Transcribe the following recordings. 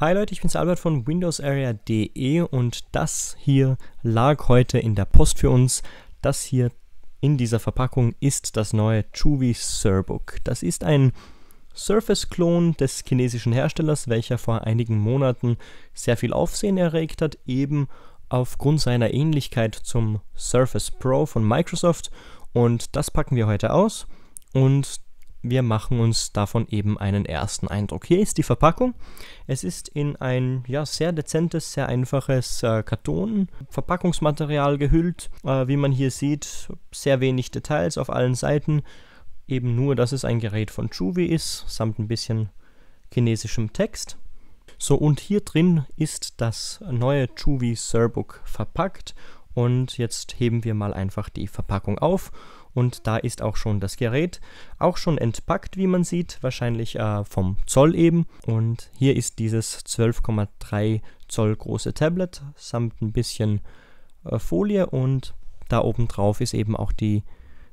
Hi Leute, ich bin's Albert von windowsarea.de und das hier lag heute in der Post für uns. Das hier in dieser Verpackung ist das neue Chuvi Surbook. Das ist ein Surface-Klon des chinesischen Herstellers, welcher vor einigen Monaten sehr viel Aufsehen erregt hat, eben aufgrund seiner Ähnlichkeit zum Surface Pro von Microsoft. Und das packen wir heute aus. Und wir machen uns davon eben einen ersten Eindruck. Hier ist die Verpackung. Es ist in ein ja, sehr dezentes, sehr einfaches äh, Karton-Verpackungsmaterial gehüllt. Äh, wie man hier sieht, sehr wenig Details auf allen Seiten. Eben nur, dass es ein Gerät von Juvi ist, samt ein bisschen chinesischem Text. So, und hier drin ist das neue Juvi Surbook verpackt. Und jetzt heben wir mal einfach die Verpackung auf und da ist auch schon das Gerät, auch schon entpackt, wie man sieht, wahrscheinlich äh, vom Zoll eben. Und hier ist dieses 12,3 Zoll große Tablet samt ein bisschen äh, Folie und da oben drauf ist eben auch die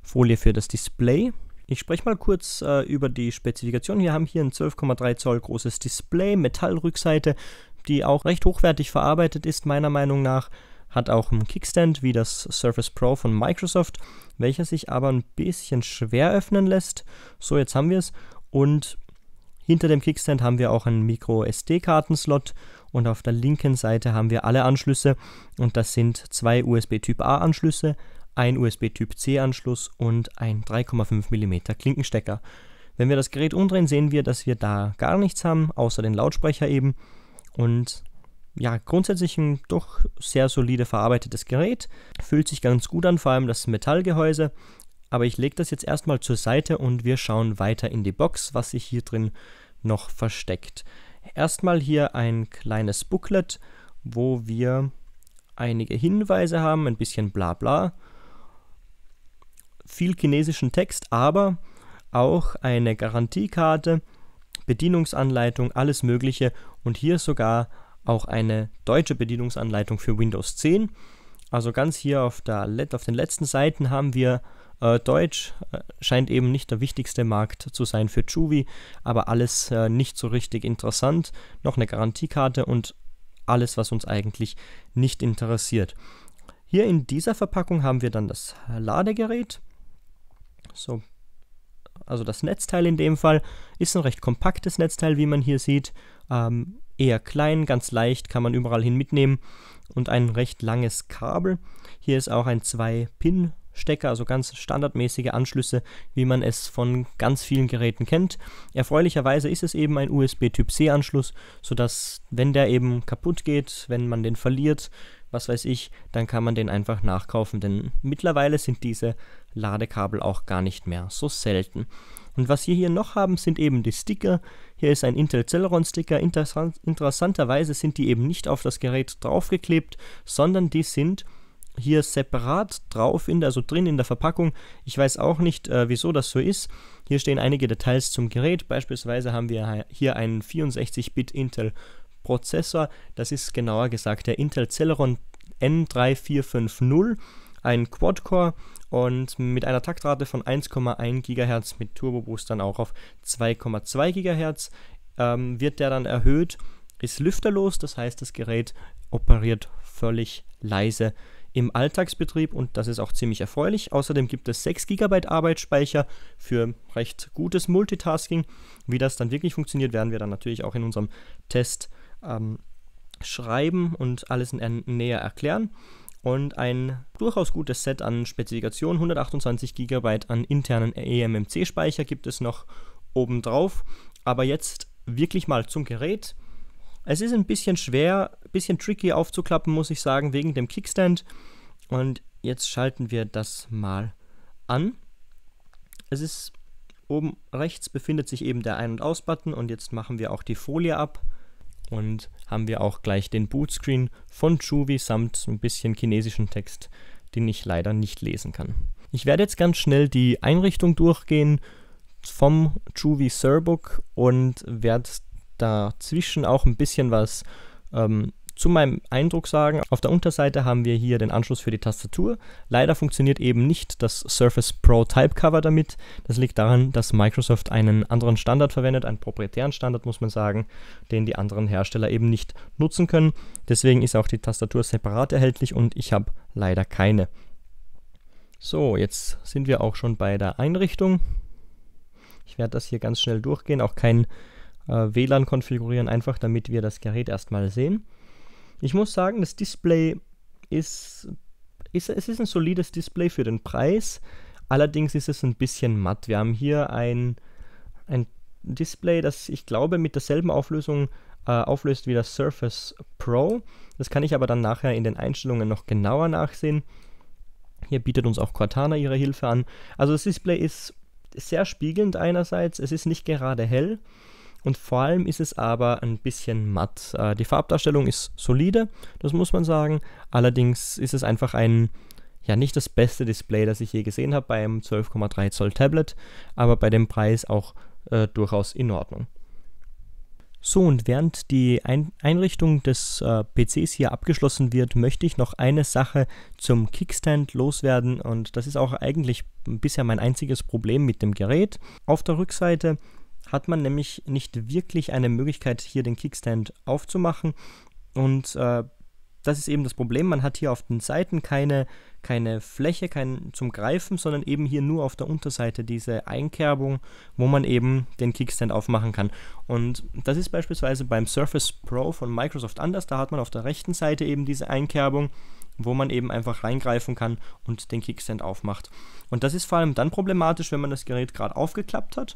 Folie für das Display. Ich spreche mal kurz äh, über die Spezifikation. Wir haben hier ein 12,3 Zoll großes Display, Metallrückseite, die auch recht hochwertig verarbeitet ist, meiner Meinung nach hat auch einen Kickstand wie das Surface Pro von Microsoft, welcher sich aber ein bisschen schwer öffnen lässt. So, jetzt haben wir es. Und hinter dem Kickstand haben wir auch einen Micro SD-Kartenslot und auf der linken Seite haben wir alle Anschlüsse und das sind zwei USB Typ A Anschlüsse, ein USB Typ C Anschluss und ein 3,5 mm Klinkenstecker. Wenn wir das Gerät umdrehen, sehen wir, dass wir da gar nichts haben, außer den Lautsprecher eben und ja, grundsätzlich ein doch sehr solide verarbeitetes Gerät. Fühlt sich ganz gut an, vor allem das Metallgehäuse. Aber ich lege das jetzt erstmal zur Seite und wir schauen weiter in die Box, was sich hier drin noch versteckt. Erstmal hier ein kleines Booklet, wo wir einige Hinweise haben, ein bisschen Blabla. Bla. Viel chinesischen Text, aber auch eine Garantiekarte, Bedienungsanleitung, alles Mögliche und hier sogar auch eine deutsche Bedienungsanleitung für Windows 10. Also ganz hier auf, der, auf den letzten Seiten haben wir äh, Deutsch, äh, scheint eben nicht der wichtigste Markt zu sein für Juvi, aber alles äh, nicht so richtig interessant. Noch eine Garantiekarte und alles, was uns eigentlich nicht interessiert. Hier in dieser Verpackung haben wir dann das Ladegerät. So, also das Netzteil in dem Fall ist ein recht kompaktes Netzteil, wie man hier sieht ähm, eher klein, ganz leicht, kann man überall hin mitnehmen und ein recht langes Kabel. Hier ist auch ein 2-Pin Stecker, also ganz standardmäßige Anschlüsse, wie man es von ganz vielen Geräten kennt. Erfreulicherweise ist es eben ein USB Typ C Anschluss, sodass wenn der eben kaputt geht, wenn man den verliert, was weiß ich, dann kann man den einfach nachkaufen, denn mittlerweile sind diese Ladekabel auch gar nicht mehr so selten. Und was wir hier noch haben, sind eben die Sticker. Hier ist ein Intel Celeron Sticker. Interessant, interessanterweise sind die eben nicht auf das Gerät draufgeklebt, sondern die sind hier separat drauf, in der, also drin in der Verpackung. Ich weiß auch nicht, äh, wieso das so ist. Hier stehen einige Details zum Gerät. Beispielsweise haben wir hier einen 64-Bit Intel Prozessor. Das ist genauer gesagt der Intel Celeron N3450 ein Quad-Core und mit einer Taktrate von 1,1 GHz mit Turbo-Boost dann auch auf 2,2 GHz ähm, wird der dann erhöht, ist lüfterlos, das heißt das Gerät operiert völlig leise im Alltagsbetrieb und das ist auch ziemlich erfreulich. Außerdem gibt es 6 GB Arbeitsspeicher für recht gutes Multitasking. Wie das dann wirklich funktioniert, werden wir dann natürlich auch in unserem Test ähm, schreiben und alles näher erklären und ein durchaus gutes Set an Spezifikationen. 128 GB an internen eMMC-Speicher gibt es noch obendrauf. Aber jetzt wirklich mal zum Gerät. Es ist ein bisschen schwer, ein bisschen tricky aufzuklappen, muss ich sagen, wegen dem Kickstand. Und jetzt schalten wir das mal an. Es ist oben rechts befindet sich eben der Ein- und Aus-Button und jetzt machen wir auch die Folie ab. Und haben wir auch gleich den Bootscreen von Juvi samt ein bisschen chinesischen Text, den ich leider nicht lesen kann. Ich werde jetzt ganz schnell die Einrichtung durchgehen vom Juvi Sirbook und werde dazwischen auch ein bisschen was ähm, zu meinem Eindruck sagen, auf der Unterseite haben wir hier den Anschluss für die Tastatur. Leider funktioniert eben nicht das Surface Pro Type Cover damit. Das liegt daran, dass Microsoft einen anderen Standard verwendet, einen proprietären Standard muss man sagen, den die anderen Hersteller eben nicht nutzen können. Deswegen ist auch die Tastatur separat erhältlich und ich habe leider keine. So, jetzt sind wir auch schon bei der Einrichtung. Ich werde das hier ganz schnell durchgehen, auch kein äh, WLAN konfigurieren, einfach damit wir das Gerät erstmal sehen. Ich muss sagen, das Display ist, ist, es ist ein solides Display für den Preis. Allerdings ist es ein bisschen matt. Wir haben hier ein, ein Display, das ich glaube mit derselben Auflösung äh, auflöst wie das Surface Pro. Das kann ich aber dann nachher in den Einstellungen noch genauer nachsehen. Hier bietet uns auch Cortana ihre Hilfe an. Also das Display ist sehr spiegelnd einerseits, es ist nicht gerade hell und vor allem ist es aber ein bisschen matt. Äh, die Farbdarstellung ist solide, das muss man sagen. Allerdings ist es einfach ein, ja, nicht das beste Display, das ich je gesehen habe bei einem 12,3 Zoll Tablet, aber bei dem Preis auch äh, durchaus in Ordnung. So, und während die ein Einrichtung des äh, PCs hier abgeschlossen wird, möchte ich noch eine Sache zum Kickstand loswerden und das ist auch eigentlich bisher mein einziges Problem mit dem Gerät. Auf der Rückseite hat man nämlich nicht wirklich eine Möglichkeit, hier den Kickstand aufzumachen. Und äh, das ist eben das Problem. Man hat hier auf den Seiten keine, keine Fläche kein, zum Greifen, sondern eben hier nur auf der Unterseite diese Einkerbung, wo man eben den Kickstand aufmachen kann. Und das ist beispielsweise beim Surface Pro von Microsoft anders. Da hat man auf der rechten Seite eben diese Einkerbung wo man eben einfach reingreifen kann und den Kickstand aufmacht. Und das ist vor allem dann problematisch, wenn man das Gerät gerade aufgeklappt hat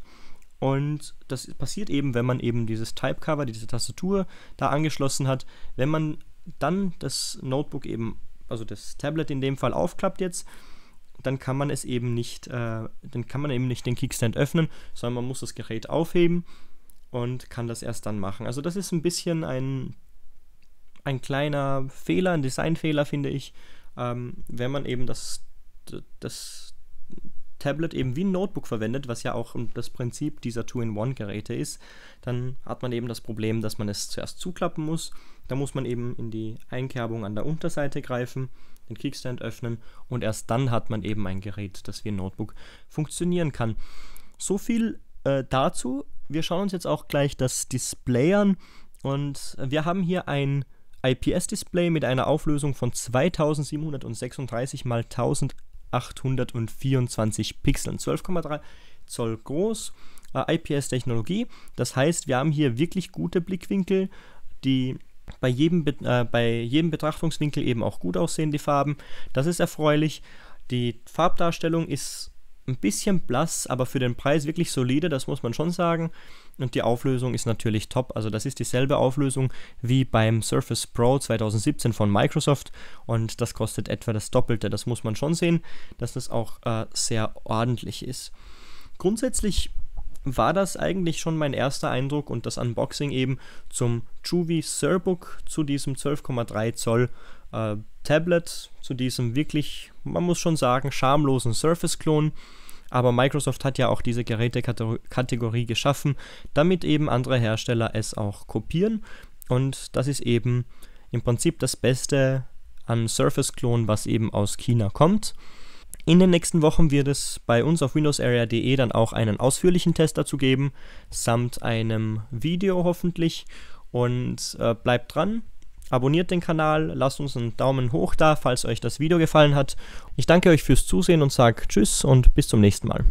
und das passiert eben, wenn man eben dieses Typecover, diese Tastatur da angeschlossen hat. Wenn man dann das Notebook eben, also das Tablet in dem Fall aufklappt jetzt, dann kann man es eben nicht, äh, dann kann man eben nicht den Kickstand öffnen, sondern man muss das Gerät aufheben und kann das erst dann machen. Also das ist ein bisschen ein, ein kleiner Fehler, ein Designfehler, finde ich, ähm, wenn man eben das, das Tablet eben wie ein Notebook verwendet, was ja auch das Prinzip dieser Two-in-One-Geräte ist, dann hat man eben das Problem, dass man es zuerst zuklappen muss. Da muss man eben in die Einkerbung an der Unterseite greifen, den Kickstand öffnen und erst dann hat man eben ein Gerät, das wie ein Notebook funktionieren kann. So viel äh, dazu. Wir schauen uns jetzt auch gleich das Display an und wir haben hier ein IPS-Display mit einer Auflösung von 2736 x 1000 824 Pixeln, 12,3 Zoll groß, äh, IPS-Technologie. Das heißt, wir haben hier wirklich gute Blickwinkel, die bei jedem, äh, bei jedem Betrachtungswinkel eben auch gut aussehen, die Farben. Das ist erfreulich. Die Farbdarstellung ist ein bisschen blass, aber für den Preis wirklich solide, das muss man schon sagen. Und die Auflösung ist natürlich top. Also das ist dieselbe Auflösung wie beim Surface Pro 2017 von Microsoft und das kostet etwa das Doppelte. Das muss man schon sehen, dass das auch äh, sehr ordentlich ist. Grundsätzlich war das eigentlich schon mein erster Eindruck und das Unboxing eben zum Juvie Surbook, zu diesem 12,3 Zoll äh, Tablet, zu diesem wirklich, man muss schon sagen, schamlosen Surface-Klon aber Microsoft hat ja auch diese Gerätekategorie geschaffen, damit eben andere Hersteller es auch kopieren. Und das ist eben im Prinzip das Beste an Surface-Klon, was eben aus China kommt. In den nächsten Wochen wird es bei uns auf windowsarea.de dann auch einen ausführlichen Test dazu geben, samt einem Video hoffentlich. Und äh, bleibt dran, Abonniert den Kanal, lasst uns einen Daumen hoch da, falls euch das Video gefallen hat. Ich danke euch fürs Zusehen und sage Tschüss und bis zum nächsten Mal.